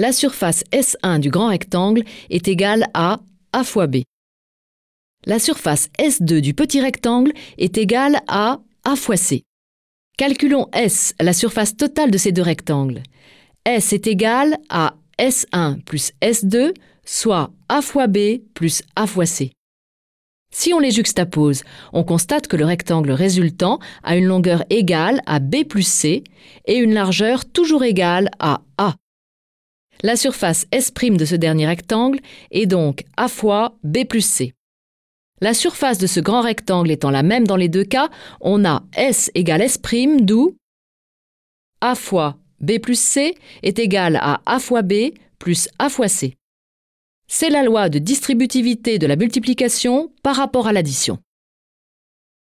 la surface S1 du grand rectangle est égale à A fois B. La surface S2 du petit rectangle est égale à A fois C. Calculons S, la surface totale de ces deux rectangles. S est égale à S1 plus S2, soit A fois B plus A fois C. Si on les juxtapose, on constate que le rectangle résultant a une longueur égale à B plus C et une largeur toujours égale à A. La surface S' de ce dernier rectangle est donc A fois B plus C. La surface de ce grand rectangle étant la même dans les deux cas, on a S égale S', d'où A fois B plus C est égal à A fois B plus A fois C. C'est la loi de distributivité de la multiplication par rapport à l'addition.